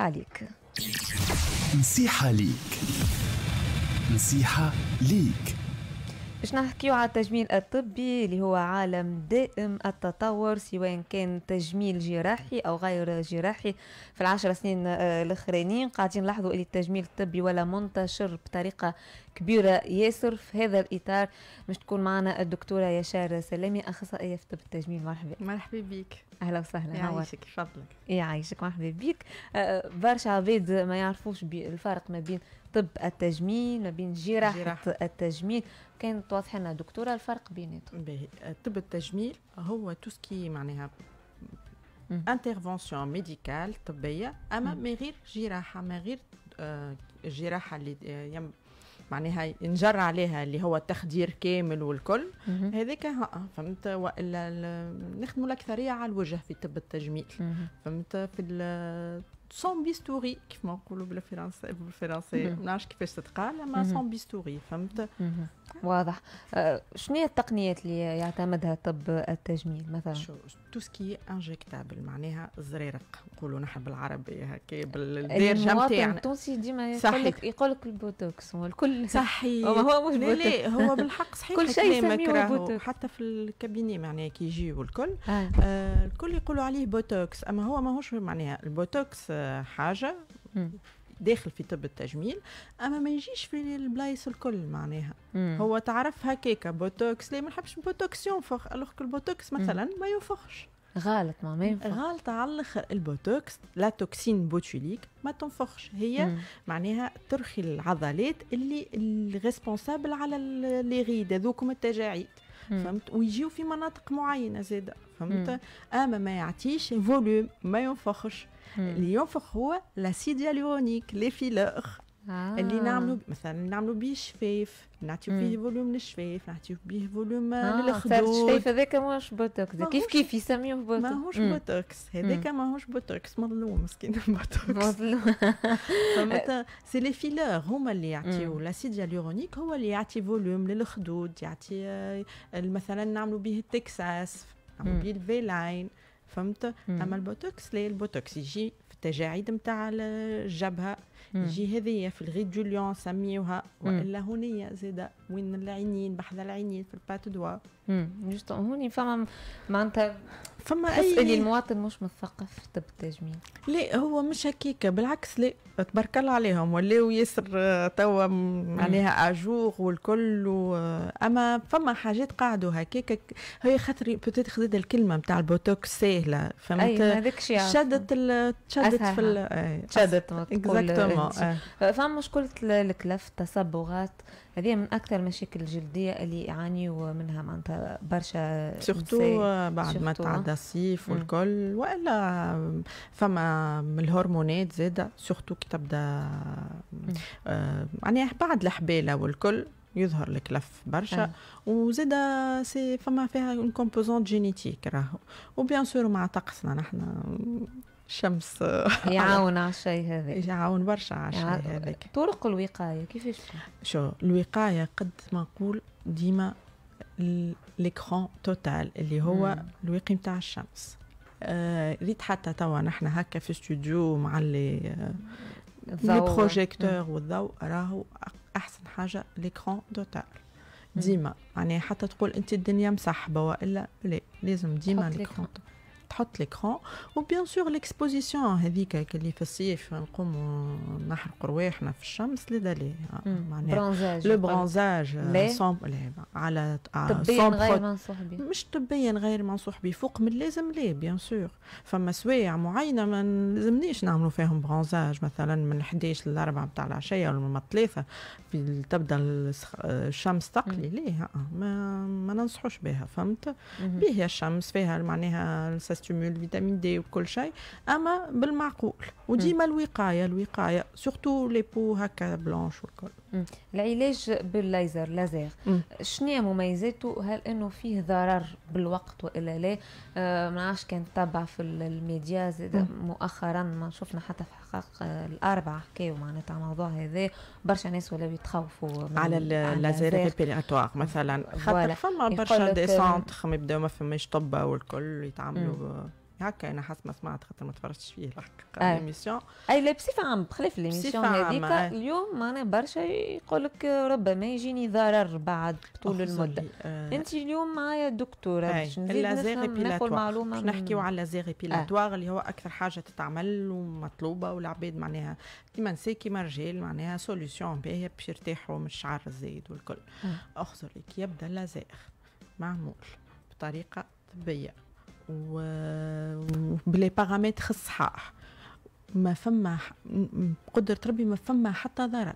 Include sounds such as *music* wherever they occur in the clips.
عليك نصيحة ليك نصيحة ليك باش نحكيو على التجميل الطبي اللي هو عالم دائم التطور سواء كان تجميل جراحي او غير جراحي في العشر سنين آه، الاخرانيين قاعدين نلاحظوا اللي التجميل الطبي ولا منتشر بطريقه كبيره ياسر في هذا الاطار باش تكون معنا الدكتوره يشار سلامي اخصائيه في طب التجميل مرحبا مرحبا بك اهلا وسهلا يعيشك فضلك يعيشك مرحبا بك آه، برشا عباد ما يعرفوش بالفرق ما بين طب التجميل ما بين جراحة, التجميل كان توضح لنا دكتورة الفرق بيناتهم طب التجميل هو توسكي معناها انترفونسيون ميديكال طبيه اما من غير جراحه من غير الجراحه آه، اللي آه، يم معناها ينجر عليها اللي هو التخدير كامل والكل هذاك آه، فهمت والا نخدموا الاكثريه على الوجه في طب التجميل فهمت في سون بيستوري كيف ما نقولوا بالفرنسي بالفرنسي ما نعرفش كيفاش تتقال اما سون بيستوري فهمت واضح أه، شنو هي التقنيات اللي يعتمدها طب التجميل مثلا شو تو سكي انجكتابل معناها زريرق نقولوا نحن بالعربي هكا بالدارجه نتاعنا التونسي ديما يقول لك يقول لك البوتوكس والكل صحيح هو مش بوتوكس لا هو بالحق صحيح *laughs* كل شيء بوتوكس حتى في الكابيني معناها كي يجيو الكل آه. آه الكل يقولوا عليه بوتوكس اما هو ماهوش معناها البوتوكس حاجه داخل في طب التجميل اما ما يجيش في البلايص الكل معناها مم. هو تعرف هكاك بوتوكس لا ما نحبش بوتوكس ينفخ الوغ البوتوكس مثلا ما ينفخش غلط ما ما ينفخ على الاخر البوتوكس لا توكسين بوتوليك ما تنفخش هي مم. معناها ترخي العضلات اللي الريسبونسابل على لي غيد هذوكم التجاعيد فهمت ويجيو في مناطق معينه زاده فهمت اما ما يعطيش فوليوم ما ينفخش اللي ينفخ هو لاسيد هيالورونيك لي فيلوخ آه. اللي نعملوا مثلا نعملوا بيه شفاف نعطيو فيه فوليوم للشفاف نعطيو بيه فوليوم آه. للخدود الشفاف هذاك ماهوش بوتوكس كيف كيف يسميه بوتوكس ماهوش بوتوكس هذاك ماهوش بوتوكس مظلوم مسكين *laughs* بوتوكس مظلوم *laughs* فمتى *laughs* سي لي فيلور هما اللي يعطيو الاسيد هيالورونيك هو اللي يعطي فوليوم للخدود يعطي آه، مثلا نعملوا به التكساس نعملوا به الفيلاين فهمت اما البوتوكس لا البوتوكس يجي التجاعيد نتاع الجبهه يجي هذيا في الغيدجوليون سميوها والا هونيا زيدا وين العينين بحذا العينين في البات دوا جوست هوني فما معناتها فما اي اللي المواطن مش مثقف طب التجميل لا هو مش هكيك بالعكس لا تبارك الله عليهم ولاو ياسر آه، توا عليها اجور والكل و... اما فما حاجات قعدوا هكاك هي خاطر بوتيت خذيت الكلمه نتاع البوتوكس ساهله فهمت شدت ال... شدت في ال... شدت اكزاكتومون آه. فما مشكله الكلف تصبغات هذه من اكثر المشاكل الجلديه اللي يعانيوا منها معناتها برشا سورتو بعد ما تعدى الصيف والكل والا فما من الهرمونات زاده سورتو كي تبدا آه يعني بعد الحباله والكل يظهر لك لف برشا آه. وزادة وزاد سي فما فيها اون كومبوزونت جينيتيك راهو وبيان سور مع طقسنا نحن شمس يعاون على الشيء هذا يعاون برشا على الشيء هذاك طرق الوقايه كيفاش شو الوقايه قد ما نقول ديما ليكرون توتال اللي هو الواقي نتاع الشمس آه ريت حتى توا نحن هكا في استوديو مع اللي آه، لي بروجيكتور والضوء راهو احسن حاجه ليكرون توتال ديما يعني حتى تقول انت الدنيا مسحبه والا لا لازم ديما ليكرون توتال تحط ليكرون وبيان سور ليكسبوزيسيون هذيك اللي في الصيف نقوموا نحرقوا رواحنا في الشمس لدلي معناها لو برونزاج على آه، طبيا غير منصوح به مش طبيا غير منصوح به فوق من لازم ليه بيان سور فما سوايع معينه ما لازمنيش نعملوا فيهم برونزاج مثلا من 11 ل 4 نتاع العشيه ولا من 3 تبدا الشمس تقلي ليه آه، ما, ما ننصحوش بها فهمت به الشمس فيها معناها الساستيو تيمول فيتامين دي وكل شيء اما بالمعقول وديما الوقايه الوقايه سورتو لي بو هكا بلونش والكل العلاج بالليزر لازير شنو مميزاته هل انه فيه ضرر بالوقت والا لا آه ما عادش كان تبع في الميديا زاد مؤخرا ما شفنا حتى في حقائق الاربعه حكاوا معناتها الموضوع هذا برشا ناس ولاو يتخوفوا على الليزر ريبيراتوار مثلا خاطر فما برشا دي سونتر ما يبداو ما فماش طبه والكل يتعاملوا هكا انا حسب ما سمعت خاطر ما تفرجتش فيه الحقيقه آه. ليميسيون اي لا بصفه عامه بخلاف ليميسيون هذيك آه. اليوم معنا برشا يقول لك ربما يجيني ضرر بعد طول المده آه. انت اليوم معايا دكتوره باش ناخذ معلومه نحكيو على لازيغي آه. بيلاتوار آه. اللي هو اكثر حاجه تتعمل ومطلوبه والعباد معناها كيما نسي كيما رجال معناها سوليسيون باهيه باش يرتاحوا من الشعر الزايد والكل آه. اخزر لك يبدا اللازيغ معمول بطريقه طبيه وبلي بارامتر الصحاح ما فما بقدرة ربي ما فما حتى ضرر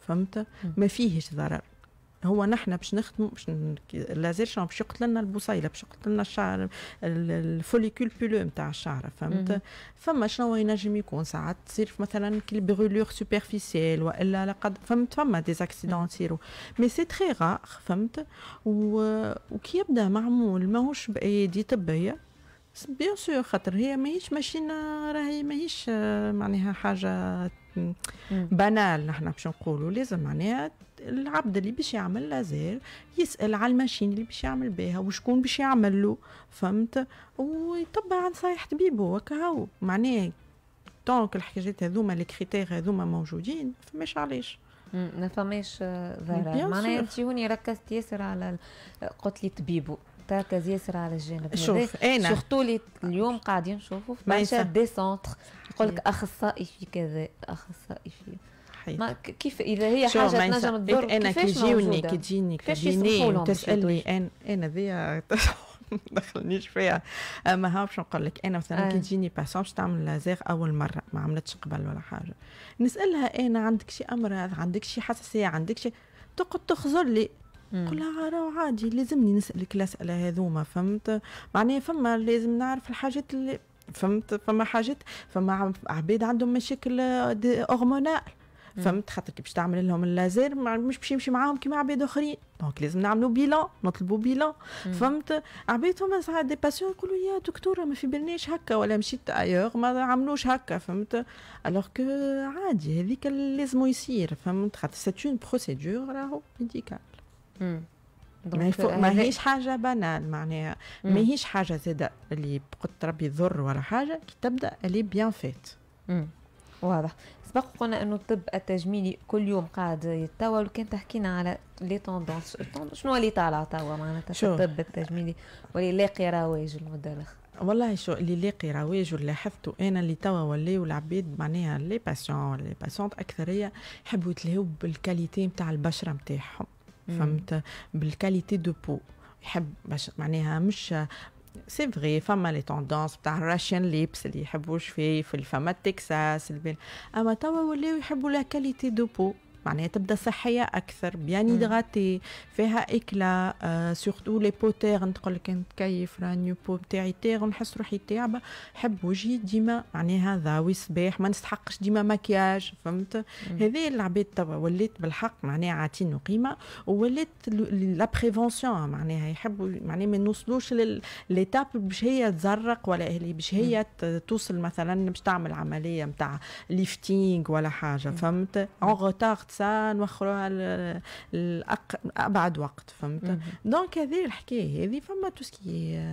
فهمت ما فيهش ضرر هو نحن باش نخدموا باش شون باش يقتلنا البصيله باش يقتلنا الشعر الفوليكول بولو نتاع الشعر فهمت فما شنو ينجم يكون ساعات تصير مثلا كي بغولور سوبرفيسيال والا لقد فهمت فما دي تصيروا مي سي تخي غار فهمت و... وكي يبدا معمول ماهوش بايدي طبيه بيان سور خاطر هي ماهيش ماشينا راهي ماهيش آه، معناها حاجه بنال نحن باش نقولوا لازم معناها العبد اللي باش يعمل لازال يسال على الماشين اللي باش يعمل بها وشكون باش يعمل له فهمت ويتبع نصايح طبيبه هكا معناه طونك الحاجات هذوما لي كريتير هذوما موجودين فماش علاش ما فماش ضرر آه، معناها انت هوني ركزت ياسر على قلت لي طبيبه مرتكز ياسر على الجانب شوف انا سورتو اللي اليوم قاعدين نشوفوا في برشا دي سونتر يقول لك اخصائي في كذا اخصائي في ما كيف اذا هي حاجه تنجم تضر انا كي تجيني كي تجيني كابيني تسالني انا انا ذي *laughs* دخلنيش فيها اما ها باش نقول لك انا مثلا كي آه. تجيني باسون باش تعمل لازيغ اول مره ما عملتش قبل ولا حاجه نسالها انا عندك شي امراض عندك شي حساسيه عندك شي تقعد تخزر لي قل لها عادي لازمني نسالك الاسئله هذوما فهمت معناها فما لازم نعرف الحاجات اللي فهمت فما حاجات فما عباد عندهم مشاكل هرمونال فهمت خاطر كي باش تعمل لهم اللازر مش باش يمشي معاهم كيما عباد اخرين دونك لازم نعملوا بيلان نطلبوا بيلان فهمت عباد هما ساعات دي باسيون يقولوا يا دكتوره ما في بالناش هكا ولا مشيت ايوغ ما عملوش هكا فهمت الوغ كو عادي هذيك لازم يصير فهمت خاطر سيت اون بروسيدور راهو ميديكال ما, فوق ما هيش حاجه بنان معناها ما هيش حاجه زاده اللي قلت ربي ضر ولا حاجه كي تبدا اللي بيان فيت واضح سبق قلنا انه الطب التجميلي كل يوم قاعد يتطور وكان تحكينا على لي توندونس شنو اللي طالع توا معناتها في الطب التجميلي واللي لاقي رواج المده الاخرى والله شو اللي لاقي رواج واللي لاحظته انا اللي توا ولاو العباد معناها لي باسيون لي باسيونت اكثريه يحبوا يتلهوا بالكاليتي نتاع البشره نتاعهم Mm. فهمت بالكاليتي دو بو يحب باش معناها مش سي فري فما لي توندونس تاع الراشيان ليبس اللي يحبوا شفايف فما التكساس البين اما توا ولاو يحبوا لا كاليتي دو بو معناها تبدا صحيه اكثر بيان يعني هيدغاتي فيها اكلا سورتو لي بوتير تقول لك كيف راني بو تاعي تاغ نحس روحي تعبه حب وجهي ديما معناها ضاوي صباح ما نستحقش ديما مكياج فهمت هذه العباد توا وليت بالحق معناها عاطين قيمه وليت لا بريفونسيون معناها يحبوا معناها ما نوصلوش ليتاب باش هي تزرق ولا اللي باش هي توصل مثلا باش تعمل عمليه نتاع ليفتينغ ولا حاجه فهمت اون روتار الحساء نوخروها على وقت فهمت دونك هذه الحكايه هذه فما تو سكي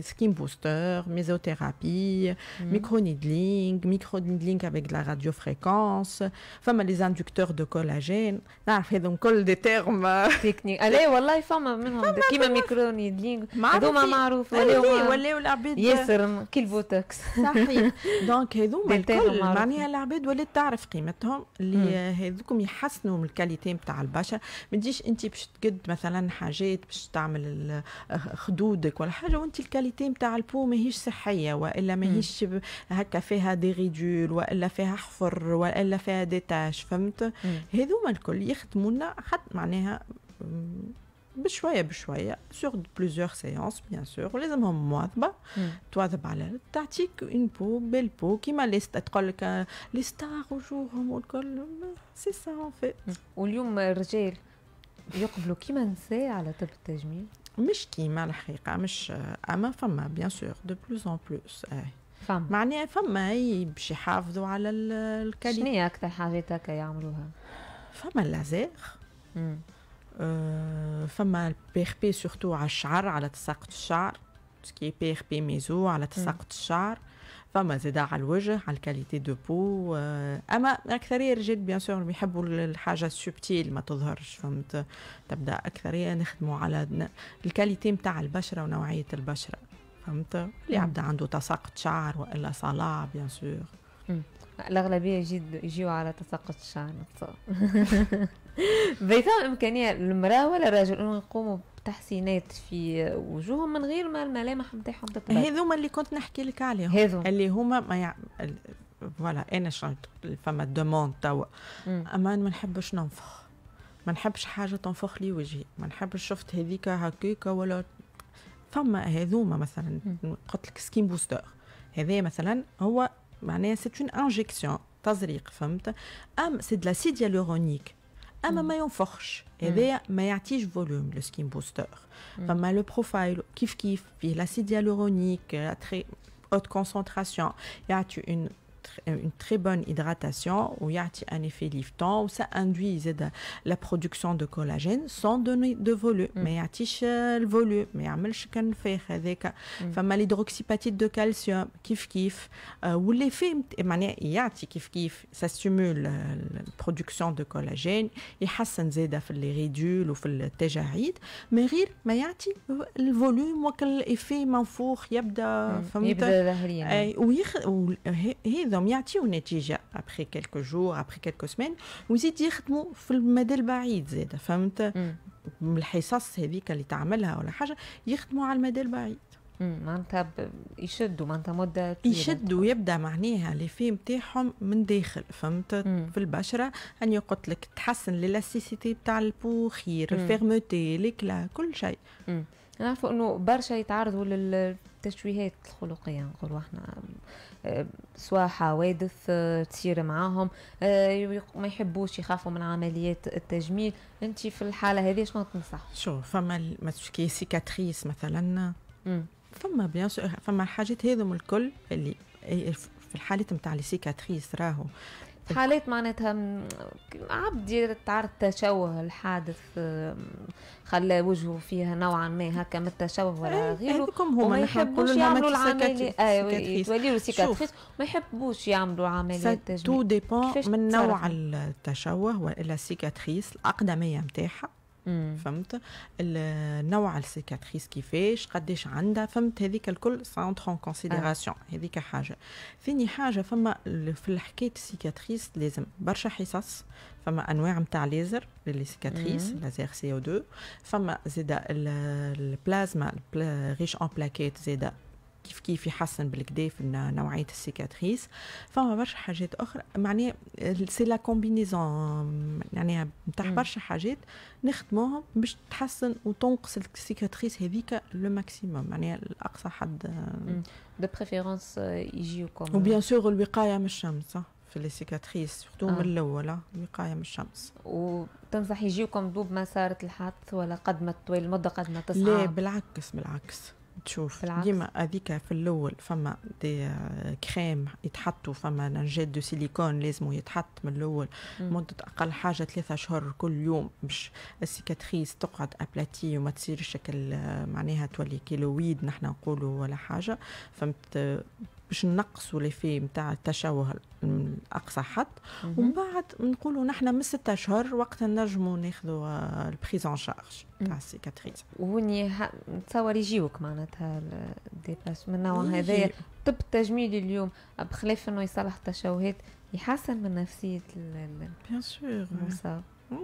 سكين بوستر ميزوثيرابي ميكرو نيدلينغ ميكرو نيدلينغ افيك لا راديو فريكونس فما لي اندكتور دو كولاجين نعرف هذوك كل دي تيرم تكنيك الا والله فما منهم كيما ميكرو نيدلينغ هذوما معروف ولاو العباد ياسر كي البوتوكس صحيح دونك هذوما الكل معناها العباد ولات تعرف قيمتهم اللي هذوكم يحسنوا من الكاليتي نتاع البشره ما تجيش انت باش تقد مثلا حاجات باش تعمل خدودك ولا حاجه وانت الكاليتي نتاع البو ماهيش صحيه والا ماهيش هكا فيها دي ريدول والا فيها حفر والا فيها ديتاش فهمت هذوما الكل يخدمونا حتى معناها بشويه بشويه سور بلوزيور سيونس بيان سور ولازمهم مواظبه تواظب على تعطيك اون بو بيل بو كيما ليست تقول لك لي ستار وجوههم والكل سي سا اون فيت واليوم الرجال يقبلوا كيما النساء على طب التجميل مش كيما الحقيقه مش اما فما بيان سور دو بلوز اون بلوس اه. فما معناها فما اي باش يحافظوا على الكاليتي شنو هي اكثر حاجات هكا يعملوها فما اللازيغ فما البي سورتو على الشعر على تساقط الشعر سكي بي اخ بي ميزو على تساقط الشعر فما زيدا على الوجه على الكاليتي دو بو اما اكثريه الرجال بيان سور يحبوا الحاجه السبتيل ما تظهرش فهمت تبدا اكثريه نخدموا على الكاليتي نتاع البشره ونوعيه البشره فهمت اللي عبد عنده تساقط شعر والا صلاع بيان سور الاغلبيه يجيو على تساقط الشعر *laughs* بيتم إمكانية للمرأة ولا الرجل أنهم يقوموا تحسينات في وجوههم من غير ما الملامح نتاعهم تتبدل هذوما اللي كنت نحكي لك عليهم هذو. اللي هما ما يع... فوالا انا شنو فما دوموند توا اما ما نحبش ننفخ ما نحبش حاجه تنفخ لي وجهي ما نحبش شفت هذيك هكيكا ولا فما هذوما مثلا قلت لك سكين بوستر هذا مثلا هو معناها سيت اون انجيكسيون تزريق فهمت ام سي دو لاسيد يالورونيك Ah, mm. eh mm. à ma meilleure forge, et bien meilleur tige volume le skin booster va mm. mal le profil kiff kiff via l'acide hyaluronique à très haute concentration y a une euh, une très bonne hydratation ou un effet liftant où ça induit la production de collagène sans donner de volume mm. mais il le volume mais il fait avec femme euh, de calcium kif kif euh, ou l'effet il y a kif kif ça stimule la production de collagène et حسن zed في les ridules ou التجاعيد a غير ما effet الفوليوم m'en fout منفوخ يبدا y a ظاهريا وهذا بدهم يعطيو نتيجه ابخي كيلكو جور ابخي كيلكو سمان ويزيد يخدموا في المدى البعيد زاد فهمت الحصص هذيك اللي تعملها ولا حاجه يخدموا على المدى البعيد معناتها يشدوا معناتها مده يشدوا يبدا معناها لي في نتاعهم من داخل فهمت مم. في البشره اني قلت لك تحسن للاستيسيتي بتاع البو خير الفيرموتي الكلا كل شيء نعرفوا انه برشا يتعرضوا للتشويهات الخلقيه نقولوا احنا سواء حوادث آه، تصير معاهم آه، ما يحبوش يخافوا من عمليات التجميل انت في الحاله هذه شنو تنصح شوف فما كي سيكاتريس مثلا فما بيان فما الحاجات هذم الكل اللي إيه، في الحالة نتاع السيكاتريس راهو حالات معناتها عبد يتعرض تشوه الحادث خلى وجهه فيها نوعا ما هكا من التشوه ولا إيه، غيره هذوكم هما أيوة، ما يحبوش يعملوا العمليه ايوه سيكاتريس ما يحبوش يعملوا عمليات تجميل تو ديبون من نوع التشوه والا سيكاتريس الاقدميه نتاعها مم. فهمت نوع السيكاتريس كيفاش قداش عندها فهمت هذيك الكل ساونتر اون كونسيديراسيون آه. هذيك حاجه ثاني حاجه فما في حكايه السيكاتريس لازم برشا حصص فما انواع نتاع ليزر للي سيكاتريس لازير سي او 2 فما زيدا البلازما ريش ان بلاكيت زيدا كيف كيف يحسن بالكدا في نوعيه السيكاتريس فما برشا حاجات اخرى معناها سي لا كومبينيزون معناها نتاع برشا حاجات نخدموهم باش تحسن وتنقص السيكاتريس هذيك لو ماكسيموم معناها يعني الاقصى حد دو بريفيرونس يجيوكم وبيان سور الوقايه من الشمس صح في لي سيكاتريس سورتو من آه. الاول آه. الوقايه من الشمس وتنصح يجيوكم دوب ما صارت الحادث ولا قد ما تطول المده قد ما تصعب لا بالعكس بالعكس تشوف ديما هذيك في الاول فما دي كريم آه، يتحطوا فما لانجيت دو سيليكون لازم يتحط من الاول مده اقل حاجه ثلاثة اشهر كل يوم باش السيكاتريس تقعد ابلاتي وما تصير شكل آه، معناها تولي كيلويد نحنا نقولوا ولا حاجه فهمت باش نقصوا في نتاع التشوه الأقصى حد ومن بعد نقولوا نحن من ستة أشهر وقت نجموا ناخذوا البريز أون شارج تاع السيكاتريز وني نتصور يجيوك معناتها الديبلاس من النوع هذايا الطب التجميلي اليوم بخلاف انه يصلح التشوهات يحسن من نفسيه بيان سور mm.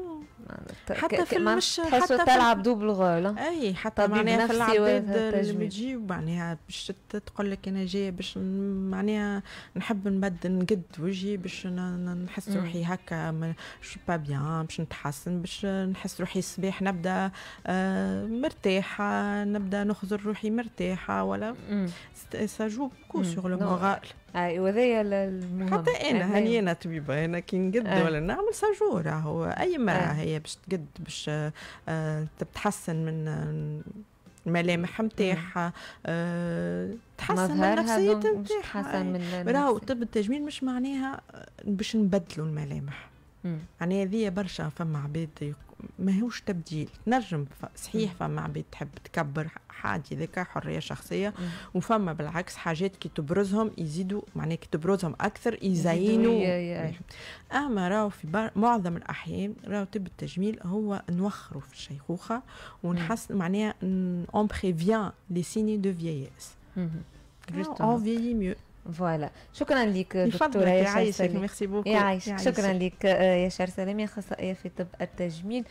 حتى في المش حتى تلعب دوبل غول اي حتى معناها في العباد اللي بيجيو معناها باش تقول لك انا جايه باش معناها نحب نبدل نقد وجهي باش نحس روحي هكا شو با بيان باش نتحسن باش نحس روحي الصباح نبدا آه، مرتاحه نبدا نخزر روحي مرتاحه ولا سا جو بكو سور لو مورال اي وهذايا المهم حتى انا هاني انا طبيبه انا كي نقد آه. ولا نعمل ساجور راهو اي مراه هي باش تقد باش آه، آه، تتحسن من الملامح آه، نتاعها تحسن من النفسيه نتاعها راهو طب التجميل مش معناها باش نبدلوا الملامح معناها يعني هذه برشا فما عباد ماهوش تبديل تنجم صحيح فما عباد تحب تكبر حاجه ذكاء حريه شخصيه وفما بالعكس حاجات كي تبرزهم يزيدوا معناها كي تبرزهم اكثر يزينوا اما راهو في معظم الاحيان راهو تب التجميل هو نوخروا في الشيخوخه ونحسن معناها اون بريفيان لي سيني دو فييس اون فيي ميو فوالا شكرا لك دكتوره يا سليم ميرسي بوكو يعيشك شكرا لك يشار سلامي اخصائيه في طب التجميل